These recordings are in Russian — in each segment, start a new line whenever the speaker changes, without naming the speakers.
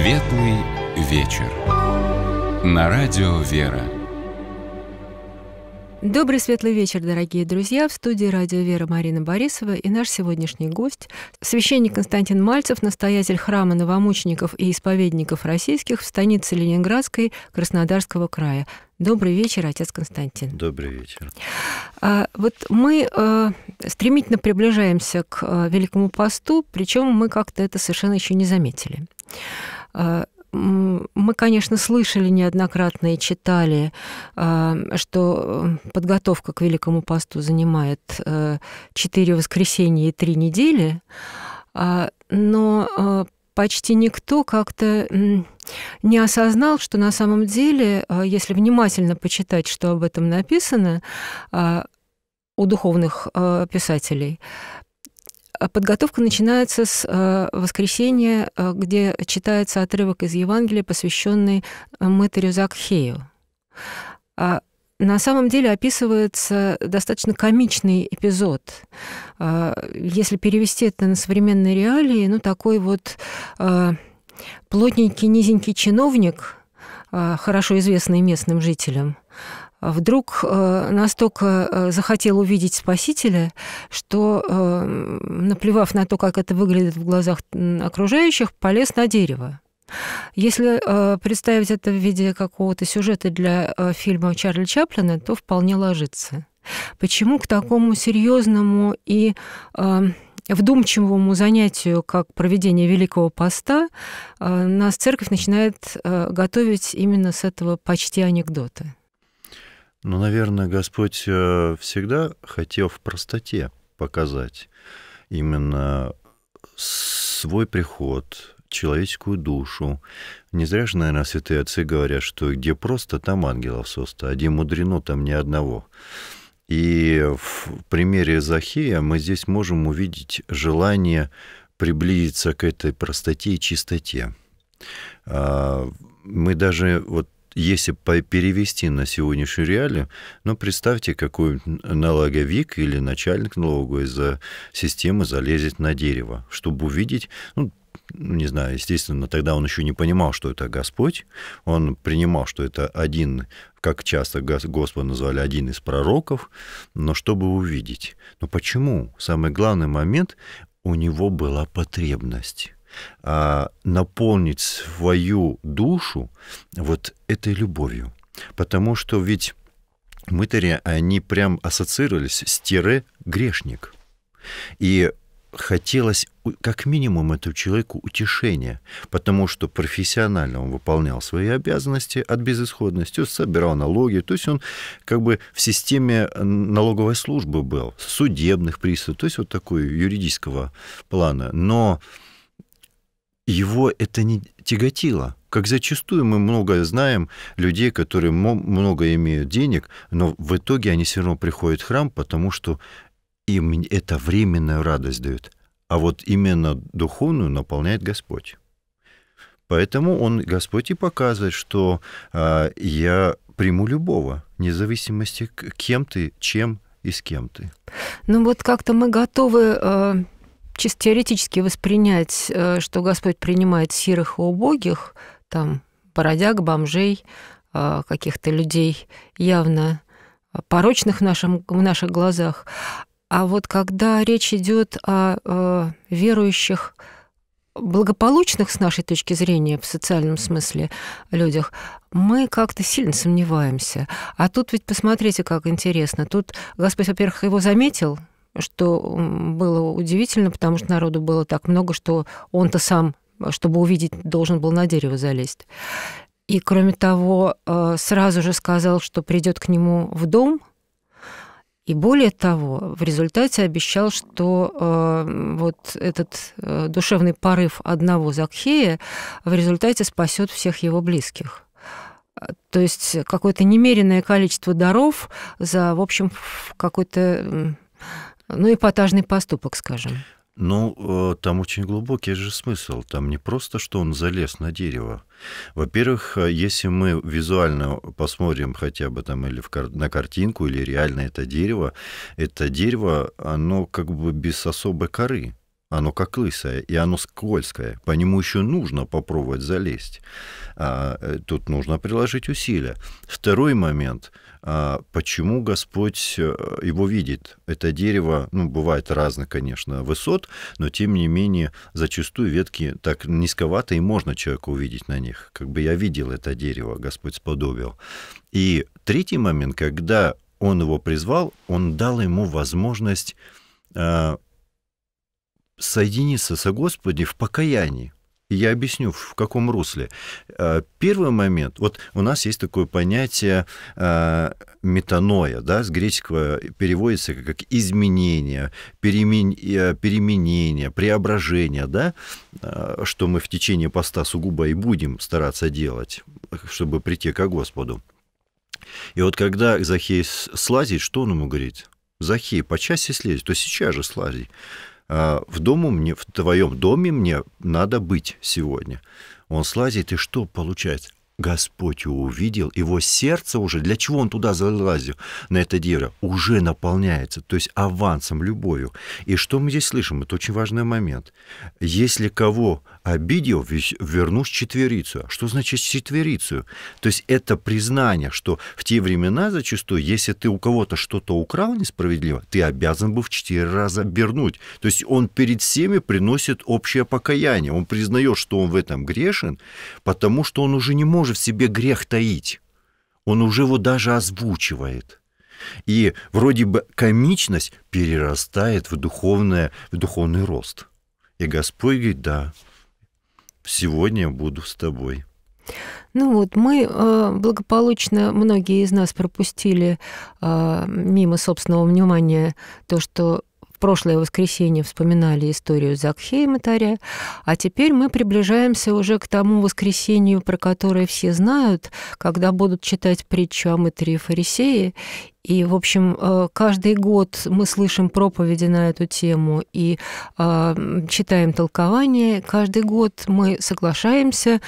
Светлый вечер. На радио Вера.
Добрый светлый вечер, дорогие друзья. В студии радио Вера Марина Борисова и наш сегодняшний гость – священник Константин Мальцев, настоятель храма новомучеников и исповедников российских в станице Ленинградской Краснодарского края. Добрый вечер, отец Константин.
Добрый вечер.
А, вот мы э, стремительно приближаемся к э, Великому посту, причем мы как-то это совершенно еще не заметили. А, мы, конечно, слышали неоднократно и читали, а, что э, подготовка к Великому Посту занимает 4 э, воскресенья и 3 недели, а, но э, почти никто как-то не осознал, что на самом деле, если внимательно почитать, что об этом написано у духовных писателей, а подготовка начинается с э, воскресенья, э, где читается отрывок из Евангелия, посвященный э, мытарю Закхею. А на самом деле описывается достаточно комичный эпизод. А, если перевести это на современные реалии, ну такой вот плотненький, низенький чиновник, хорошо известный местным жителям, вдруг э, настолько э, захотел увидеть Спасителя, что, э, наплевав на то, как это выглядит в глазах окружающих, полез на дерево. Если э, представить это в виде какого-то сюжета для э, фильма Чарли Чаплина, то вполне ложится. Почему к такому серьезному и э, вдумчивому занятию, как проведение Великого Поста, э, нас церковь начинает э, готовить именно с этого почти анекдота?
Но, ну, наверное, Господь э, всегда хотел в простоте показать именно свой приход, человеческую душу. Не зря же, наверное, святые отцы говорят, что где просто, там ангелов соста, а где мудрено, там ни одного. И в примере Захея мы здесь можем увидеть желание приблизиться к этой простоте и чистоте. А, мы даже вот если перевести на сегодняшние реалии, ну, представьте, какой налоговик или начальник налоговой за системы залезет на дерево, чтобы увидеть, ну, не знаю, естественно, тогда он еще не понимал, что это Господь, он принимал, что это один, как часто Господа назвали, один из пророков, но чтобы увидеть. Но почему? Самый главный момент, у него была потребность. А, наполнить свою душу вот этой любовью. Потому что ведь мытари, они прям ассоциировались с тире грешник. И хотелось как минимум этому человеку утешения, потому что профессионально он выполнял свои обязанности от безысходности, собирал налоги, то есть он как бы в системе э, налоговой службы был, судебных приставов, то есть вот такой юридического плана. Но его это не тяготило. Как зачастую мы много знаем людей, которые много имеют денег, но в итоге они все равно приходят в храм, потому что им это временная радость дает. А вот именно духовную наполняет Господь. Поэтому он, Господь и показывает, что а, я приму любого, вне зависимости, кем ты, чем и с кем ты.
Ну вот как-то мы готовы э, чисто теоретически воспринять, э, что Господь принимает сирых и убогих, там, бородяг, бомжей, э, каких-то людей явно э, порочных в, нашем, в наших глазах. А вот когда речь идет о верующих, благополучных с нашей точки зрения в социальном смысле людях, мы как-то сильно сомневаемся. А тут ведь посмотрите, как интересно. Тут Господь, во-первых, его заметил, что было удивительно, потому что народу было так много, что он-то сам, чтобы увидеть, должен был на дерево залезть. И, кроме того, э, сразу же сказал, что придет к нему в дом, и более того, в результате обещал, что э, вот этот э, душевный порыв одного Закхея в результате спасет всех его близких. Э, то есть какое-то немеренное количество даров за, в общем, какой-то ну, эпатажный поступок, скажем.
Ну, э, там очень глубокий же смысл. Там не просто, что он залез на дерево. Во-первых, э, если мы визуально посмотрим хотя бы там или в, кар на картинку, или реально это дерево, это дерево, оно как бы без особой коры. Оно как лысое, и оно скользкое. По нему еще нужно попробовать залезть. А, э, тут нужно приложить усилия. Второй момент. А, почему Господь э, его видит? Это дерево, ну, бывает разных, конечно, высот, но тем не менее зачастую ветки так низковаты и можно человека увидеть на них. Как бы я видел это дерево, Господь сподобил. И третий момент, когда он его призвал, он дал ему возможность а, соединиться со Господи в покаянии. я объясню, в каком русле. Э, первый момент, вот у нас есть такое понятие э, метаноя, да, с греческого переводится как изменение, э, переменение, преображение, да, что мы в течение поста сугубо и будем стараться делать, чтобы прийти к Господу. И вот когда Захей слазит, что он ему говорит? Захей, почаще часе то сейчас же слазит. А, в, дому мне, в твоем доме мне надо быть сегодня. Он слазит, и что получается? Господь его увидел, его сердце уже, для чего он туда залазил, на это дерево, уже наполняется, то есть авансом, любовью. И что мы здесь слышим? Это очень важный момент. Если кого обидел, вернусь четверицу. Что значит четверицу? То есть это признание, что в те времена зачастую, если ты у кого-то что-то украл несправедливо, ты обязан был в четыре раза вернуть. То есть он перед всеми приносит общее покаяние. Он признает, что он в этом грешен, потому что он уже не может в себе грех таить. Он уже его даже озвучивает. И вроде бы комичность перерастает в, духовное, в духовный рост. И Господь говорит, да, сегодня буду с тобой.
Ну вот, мы э, благополучно, многие из нас пропустили э, мимо собственного внимания то, что в прошлое воскресенье вспоминали историю Закхея Матаря, а теперь мы приближаемся уже к тому воскресенью, про которое все знают, когда будут читать притчу о мытаре и фарисее, и, в общем, э, каждый год мы слышим проповеди на эту тему и э, читаем толкование. Каждый год мы соглашаемся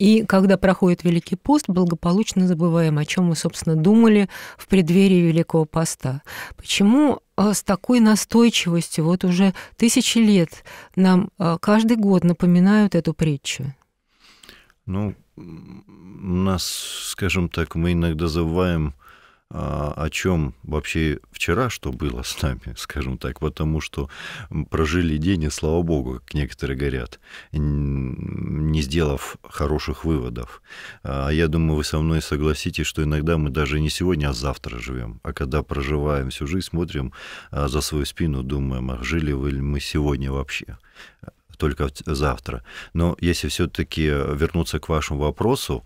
и когда проходит Великий пост, благополучно забываем, о чем мы, собственно, думали в преддверии Великого поста. Почему а, с такой настойчивостью вот уже тысячи лет нам а, каждый год напоминают эту притчу?
Ну, нас, скажем так, мы иногда забываем а, о чем вообще вчера, что было с нами, скажем так, потому что прожили день, и слава богу, как некоторые говорят, не сделав хороших выводов. А, я думаю, вы со мной согласитесь, что иногда мы даже не сегодня, а завтра живем. А когда проживаем всю жизнь, смотрим а, за свою спину, думаем, а жили ли мы сегодня вообще только завтра. Но если все-таки вернуться к вашему вопросу,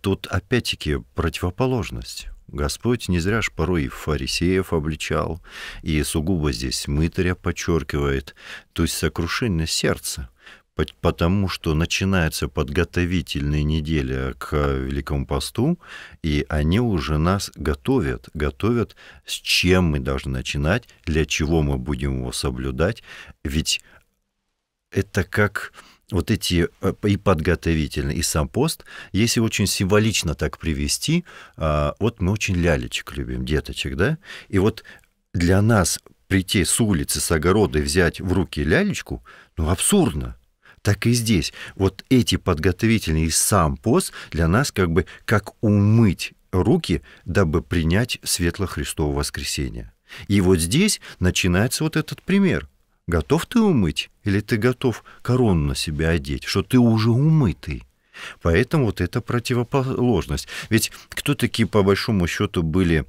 тут опять-таки противоположность. Господь не зря ж порой и фарисеев обличал, и сугубо здесь мытаря подчеркивает, то есть сокрушение сердца, потому что начинается подготовительная неделя к Великому посту, и они уже нас готовят, готовят, с чем мы должны начинать, для чего мы будем его соблюдать, ведь это как вот эти э, и подготовительный, и сам пост, если очень символично так привести, а, вот мы очень лялечек любим, деточек, да, и вот для нас прийти с улицы, с огорода и взять в руки лялечку, ну, абсурдно. Так и здесь. Вот эти подготовительные и сам пост для нас как бы как умыть руки, дабы принять светло Христово воскресение. И вот здесь начинается вот этот пример – готов ты умыть или ты готов корону на себя одеть, что ты уже умытый. Поэтому вот это противоположность. Ведь кто такие по большому счету были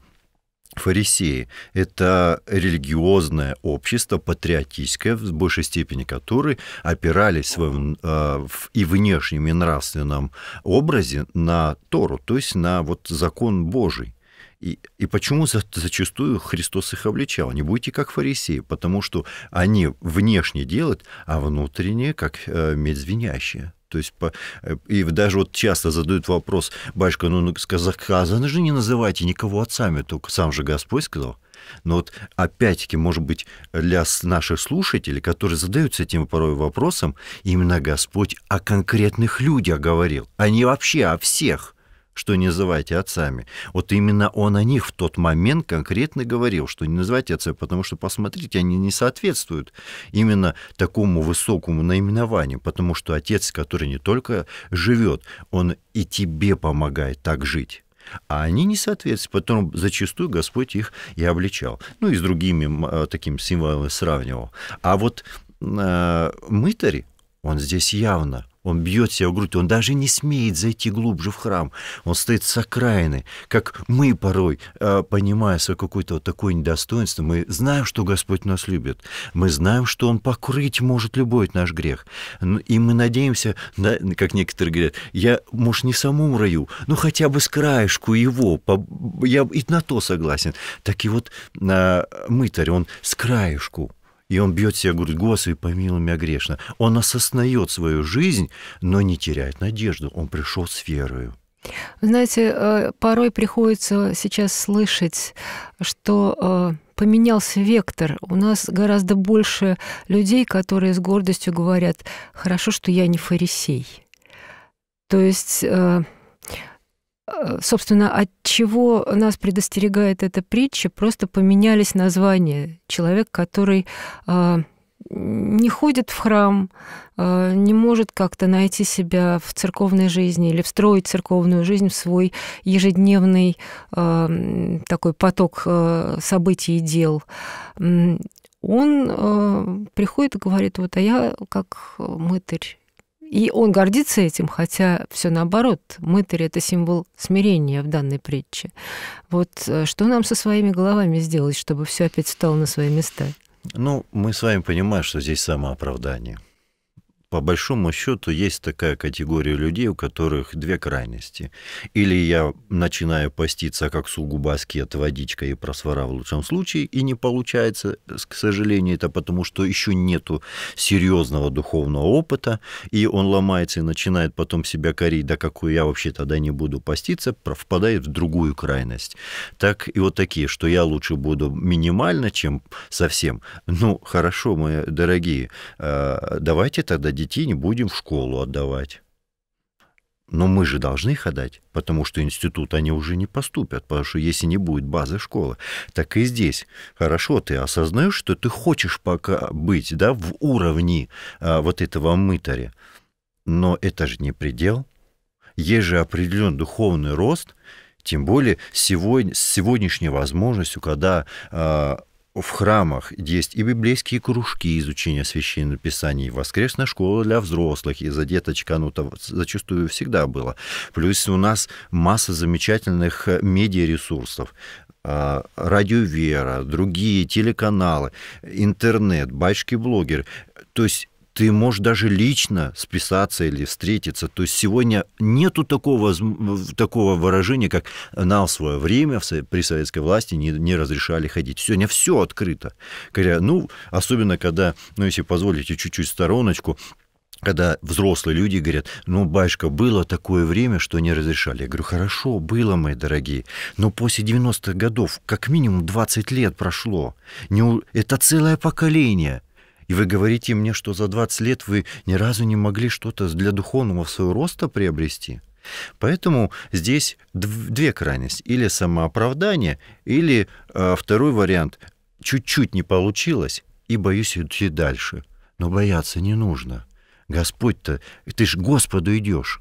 фарисеи? Это религиозное общество, патриотическое, в большей степени которые опирались а, в своем э, и внешнем, и нравственном образе на Тору, то есть на вот закон Божий. И, и почему за, зачастую Христос их обличал? Не будьте как фарисеи, потому что они внешне делают, а внутренне как э, медь звенящая. То есть по, э, и даже вот часто задают вопрос, батюшка, ну, ну сказано же не называйте никого отцами, только сам же Господь сказал. Но вот опять-таки, может быть, для наших слушателей, которые задаются этим порой вопросом, именно Господь о конкретных людях говорил, а не вообще о всех – что не называйте отцами. Вот именно он о них в тот момент конкретно говорил, что не называйте отцами, потому что, посмотрите, они не соответствуют именно такому высокому наименованию, потому что отец, который не только живет, он и тебе помогает так жить. А они не соответствуют. Потом зачастую Господь их и обличал. Ну и с другими а, таким символами сравнивал. А вот э, мытарь, он здесь явно он бьет себя в грудь, он даже не смеет зайти глубже в храм. Он стоит с окраины, как мы порой, а, понимая свое какое-то вот такое недостоинство, мы знаем, что Господь нас любит, мы знаем, что Он покрыть может любой наш грех. Ну, и мы надеемся, на, как некоторые говорят, я, может, не в самом раю, но хотя бы с краешку его, я и на то согласен. Так и вот а, мытарь, он с краешку и он бьет себя грудь, Господи, помилуй меня грешно. Он осознает свою жизнь, но не теряет надежду. Он пришел с верою.
Знаете, э, порой приходится сейчас слышать, что э, поменялся вектор. У нас гораздо больше людей, которые с гордостью говорят, хорошо, что я не фарисей. То есть э, Э, собственно, от чего нас предостерегает эта притча, просто поменялись названия. Человек, который э, не ходит в храм, э, не может как-то найти себя в церковной жизни или встроить церковную жизнь в свой ежедневный такой поток событий и дел. Он приходит и говорит, вот, а я как мытарь и он гордится этим, хотя все наоборот. Мытарь — это символ смирения в данной притче. Вот э, что нам со своими головами сделать, чтобы все опять стало на свои места?
Ну, мы с вами понимаем, что здесь самооправдание – по большому счету есть такая категория людей, у которых две крайности. Или я начинаю поститься как сугубо аскет, водичка и просвора в лучшем случае, и не получается, к сожалению, это потому, что еще нету серьезного духовного опыта, и он ломается и начинает потом себя корить, да какую я вообще тогда не буду поститься, впадает в другую крайность. Так и вот такие, что я лучше буду минимально, чем совсем. Ну, хорошо, мои дорогие, а, давайте тогда детей не будем в школу отдавать. Но мы же должны их отдать, потому что институт они уже не поступят, потому что если не будет базы школы, так и здесь. Хорошо, ты осознаешь, что ты хочешь пока быть да, в уровне а, вот этого мытаря, но это же не предел. Есть же определен духовный рост, тем более сегодня, с сегодняшней возможностью, когда а, в храмах есть и библейские кружки изучения священного писания, и воскресная школа для взрослых, и за деточка, ну, то зачастую всегда было. Плюс у нас масса замечательных э, медиаресурсов а, радио «Вера», другие телеканалы, интернет, бачки-блогеры. То есть ты можешь даже лично списаться или встретиться. То есть сегодня нету такого, такого выражения, как нам в свое время при советской власти не, не разрешали ходить. Сегодня все открыто. Когда, ну, особенно когда, ну, если позволите чуть-чуть стороночку, когда взрослые люди говорят, ну, башка, было такое время, что не разрешали. Я говорю, хорошо, было, мои дорогие, но после 90-х годов как минимум 20 лет прошло. Не, это целое поколение – и вы говорите мне, что за 20 лет вы ни разу не могли что-то для духовного своего роста приобрести? Поэтому здесь две крайности. Или самооправдание, или э, второй вариант. Чуть-чуть не получилось, и боюсь идти дальше. Но бояться не нужно. Господь-то, ты ж Господу идешь.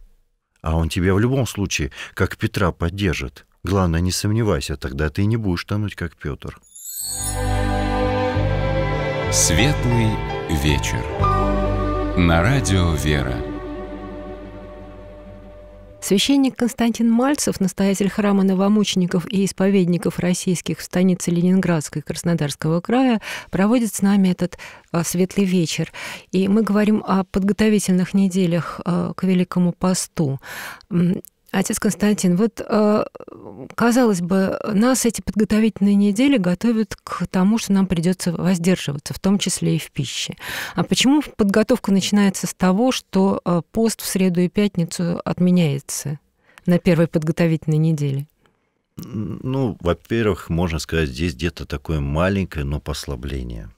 А Он тебя в любом случае, как Петра, поддержит. Главное, не сомневайся, тогда ты не будешь тонуть, как Петр. Thank Светлый вечер. На радио Вера.
Священник Константин Мальцев, настоятель храма новомучеников и исповедников российских в станице Ленинградской Краснодарского края, проводит с нами этот а, светлый вечер. И мы говорим о подготовительных неделях а, к Великому посту. Отец Константин, вот э, казалось бы, нас эти подготовительные недели готовят к тому, что нам придется воздерживаться, в том числе и в пище. А почему подготовка начинается с того, что э, пост в среду и пятницу отменяется на первой подготовительной неделе?
Ну, во-первых, можно сказать, здесь где-то такое маленькое, но послабление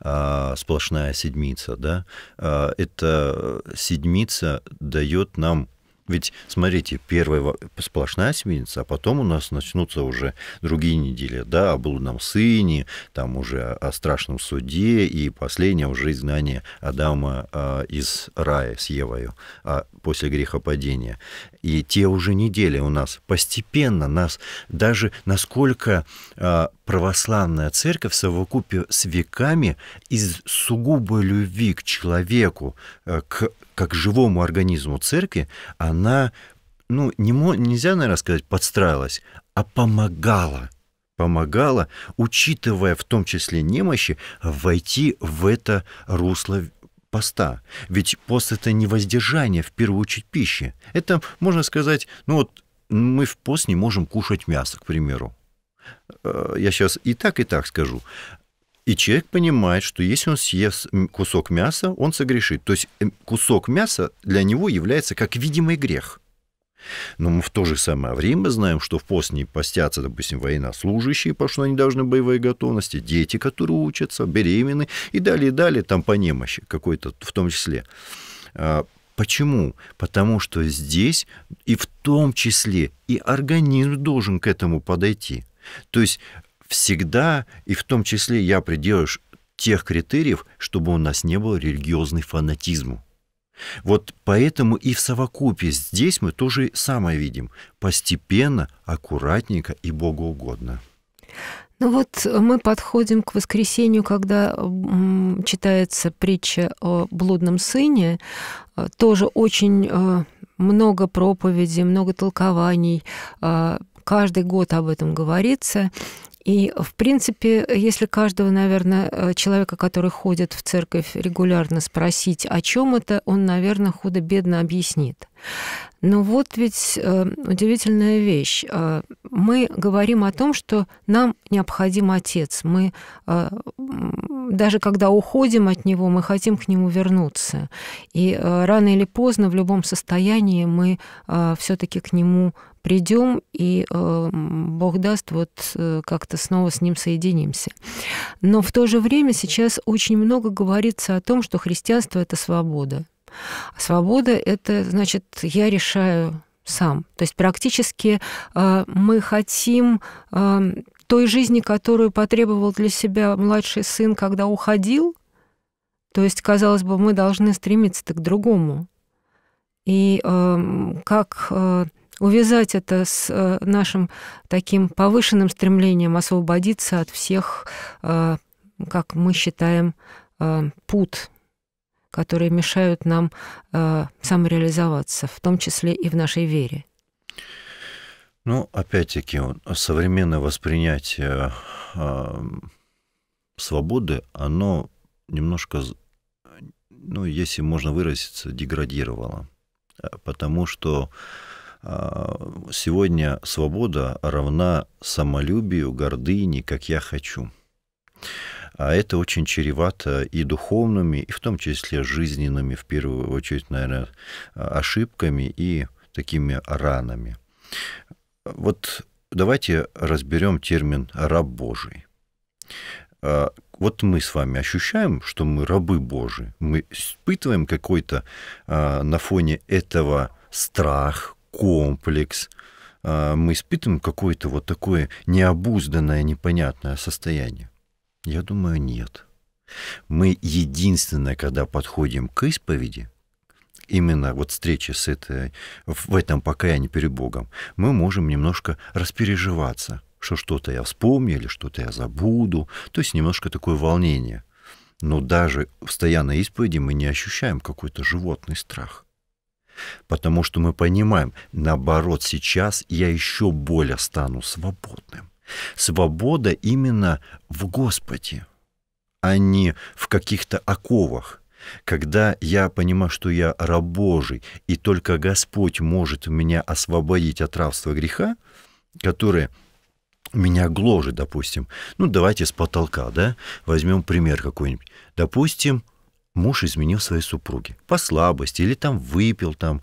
а, сплошная седмица, да, а, эта седмица дает нам ведь, смотрите, первая сплошная семеница, а потом у нас начнутся уже другие недели, да, о блудном сыне, там уже о страшном суде и последнее уже изгнание Адама а, из рая с Евою а, после грехопадения. И те уже недели у нас постепенно нас даже насколько а, православная церковь совокупе с веками из сугубой любви к человеку, э, к, как живому организму церкви, она, ну, не, нельзя, наверное, сказать, подстраивалась, а помогала помогала, учитывая в том числе немощи, войти в это русло поста. Ведь пост — это не воздержание, в первую очередь, пищи. Это, можно сказать, ну вот мы в пост не можем кушать мясо, к примеру. Э, я сейчас и так, и так скажу. И человек понимает, что если он съест кусок мяса, он согрешит. То есть эм, кусок мяса для него является как видимый грех. Но мы в то же самое время знаем, что в постней постятся, допустим, военнослужащие, потому что они должны боевой готовности, дети, которые учатся, беременные и далее, и далее, там по немощи какой-то в том числе. А, почему? Потому что здесь и в том числе и организм должен к этому подойти – то есть всегда, и в том числе я придерживаюсь тех критериев, чтобы у нас не было религиозной фанатизму. Вот поэтому и в совокупе здесь мы тоже самое видим. Постепенно, аккуратненько и богоугодно.
Ну вот мы подходим к воскресенью, когда читается притча о блудном сыне. Тоже очень э, много проповедей, много толкований. А, Каждый год об этом говорится. И, в принципе, если каждого, наверное, э, человека, который ходит в церковь регулярно спросить, о чем это, он, наверное, худо-бедно объяснит. Но вот ведь э, удивительная вещь. Э, мы говорим о том, что нам необходим отец. Мы даже когда уходим от него, мы хотим к нему вернуться. И рано или поздно в любом состоянии мы все-таки к нему придем и, э, Бог даст, вот э, как-то снова с ним соединимся. Но в то же время сейчас очень много говорится о том, что христианство — это свобода. Свобода — это, значит, я решаю сам. То есть практически э, мы хотим э, той жизни, которую потребовал для себя младший сын, когда уходил. То есть, казалось бы, мы должны стремиться к другому. И э, как э, увязать это с э, нашим таким повышенным стремлением освободиться от всех, э, как мы считаем, э, пут, которые мешают нам самореализоваться, в том числе и в нашей вере.
Ну, опять-таки, современное воспринятие свободы, оно немножко, ну, если можно выразиться, деградировало. Потому что Сегодня свобода равна самолюбию, гордыне, как я хочу. А это очень чревато и духовными, и в том числе жизненными, в первую очередь, наверное, ошибками и такими ранами. Вот давайте разберем термин «раб Божий». А, вот мы с вами ощущаем, что мы рабы Божии. Мы испытываем какой-то а, на фоне этого страх, комплекс. А, мы испытываем какое-то вот такое необузданное, непонятное состояние? Я думаю, нет. Мы единственное, когда подходим к исповеди, именно вот встречи с этой, в этом покаянии перед Богом, мы можем немножко распереживаться, что что-то я вспомню или что-то я забуду. То есть немножко такое волнение. Но даже в стоя на исповеди мы не ощущаем какой-то животный страх. Потому что мы понимаем, наоборот, сейчас я еще более стану свободным. Свобода именно в Господе, а не в каких-то оковах. Когда я понимаю, что я раб Божий, и только Господь может меня освободить от рабства греха, которое меня гложет, допустим. Ну, давайте с потолка, да, возьмем пример какой-нибудь. Допустим, муж изменил своей супруге по слабости или там выпил там.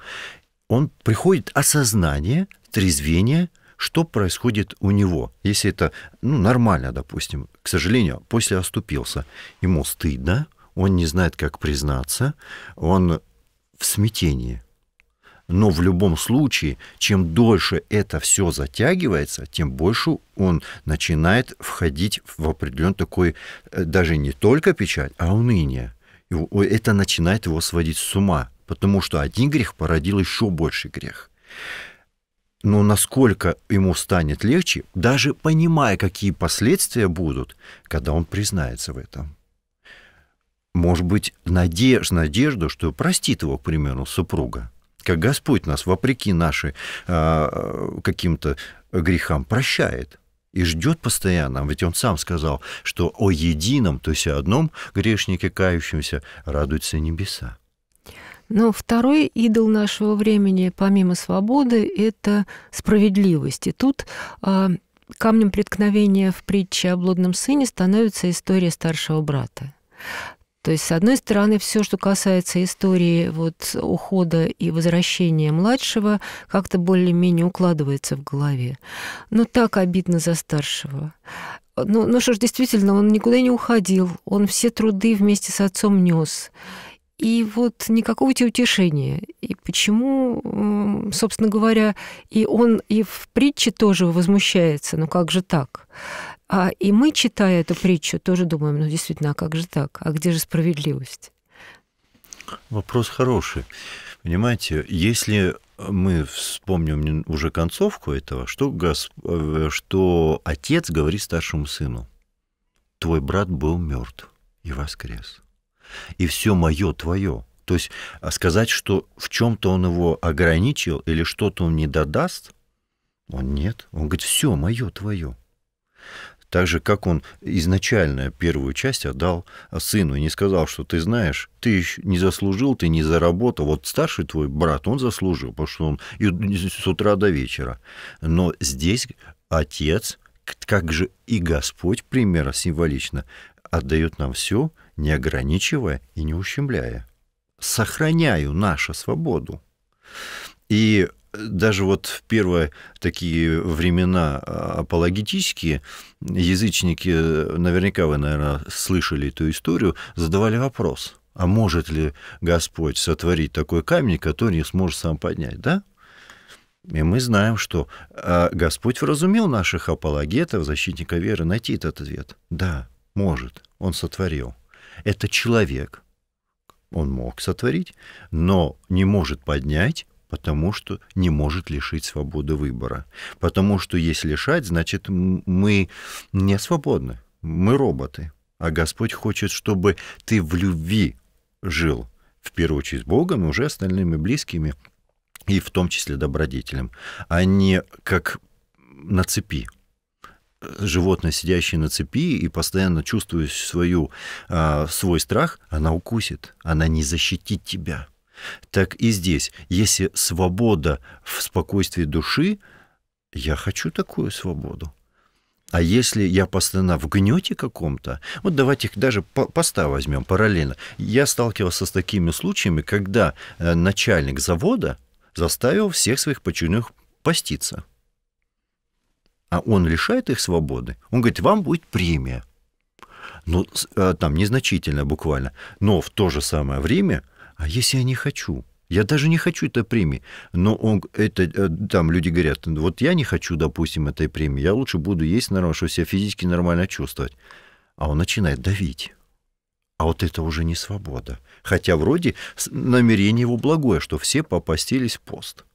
Он приходит осознание, трезвение, что происходит у него. Если это ну, нормально, допустим, к сожалению, после оступился, ему стыдно, он не знает, как признаться, он в смятении. Но в любом случае, чем дольше это все затягивается, тем больше он начинает входить в определенный такой, э, даже не только печаль, а уныние это начинает его сводить с ума, потому что один грех породил еще больше грех. Но насколько ему станет легче, даже понимая, какие последствия будут, когда он признается в этом. Может быть, надежда, надежда, что простит его, к примеру, супруга. Как Господь нас, вопреки нашим э, а, а, каким-то грехам, прощает и ждет постоянно. Ведь он сам сказал, что о едином, то есть о одном грешнике кающемся, радуются небеса.
Но ну, второй идол нашего времени, помимо свободы, это справедливость. И тут э, камнем преткновения в притче о блудном сыне становится история старшего брата. То есть, с одной стороны, все, что касается истории вот, ухода и возвращения младшего, как-то более-менее укладывается в голове. Но так обидно за старшего. Ну, ну что ж, действительно, он никуда не уходил, он все труды вместе с отцом нес. И вот никакого тебе утешения. И почему, собственно говоря, и он и в притче тоже возмущается, ну как же так? А, и мы, читая эту притчу, тоже думаем, ну действительно, а как же так? А где же справедливость?
Вопрос хороший. Понимаете, если мы вспомним уже концовку этого, что, Гос... Э, что отец говорит старшему сыну, твой брат был мертв и воскрес. И все мое твое. То есть а сказать, что в чем-то он его ограничил или что-то он не додаст, он нет. Он говорит, все мое твое. Так же, как он изначально первую часть отдал сыну и не сказал, что ты знаешь, ты еще не заслужил, ты не заработал. Вот старший твой брат, он заслужил, потому что он и с утра до вечера. Но здесь отец, как же и Господь, примерно символично, отдает нам все, не ограничивая и не ущемляя. Сохраняю нашу свободу. И даже вот в первые такие времена а, апологетические язычники, э, наверняка вы, наверное, слышали эту историю, задавали вопрос, а может ли Господь сотворить такой камень, который не сможет сам поднять, да? И мы знаем, что а, Господь вразумел наших апологетов, защитника веры, найти этот ответ. Да, может, Он сотворил. Это человек, он мог сотворить, но не может поднять Потому что не может лишить свободы выбора. Потому что если лишать, значит, мы не свободны, мы роботы. А Господь хочет, чтобы ты в любви жил, в первую очередь с Богом и уже остальными близкими, и в том числе добродетелем, а не как на цепи. Животное, сидящее на цепи и постоянно чувствуя свою, а, свой страх, она укусит, она не защитит тебя. Так и здесь, если свобода в спокойствии души, я хочу такую свободу. А если я постоянно в гнете каком-то, вот давайте их даже поста возьмем параллельно. Я сталкивался с такими случаями, когда э, начальник завода заставил всех своих подчиненных поститься. А он лишает их свободы. Он говорит, вам будет премия. Ну, э, там, незначительно буквально. Но в то же самое время – а если я не хочу? Я даже не хочу этой премии. Но он, это, э, там люди говорят, вот я не хочу, допустим, этой премии, я лучше буду есть нормально, чтобы себя физически нормально чувствовать. А он начинает давить. А вот это уже не свобода. Хотя вроде намерение его благое, что все попастились в пост.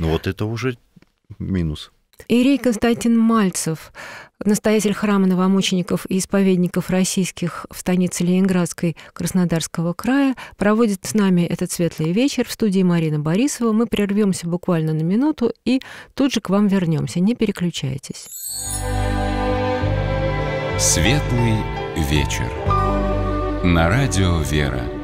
Но вот это уже минус.
Ирий Константин Мальцев, настоятель храма новомучеников и исповедников российских в станице Ленинградской Краснодарского края, проводит с нами этот светлый вечер в студии Марина Борисова. Мы прервемся буквально на минуту и тут же к вам вернемся. Не переключайтесь.
Светлый вечер. На радио «Вера».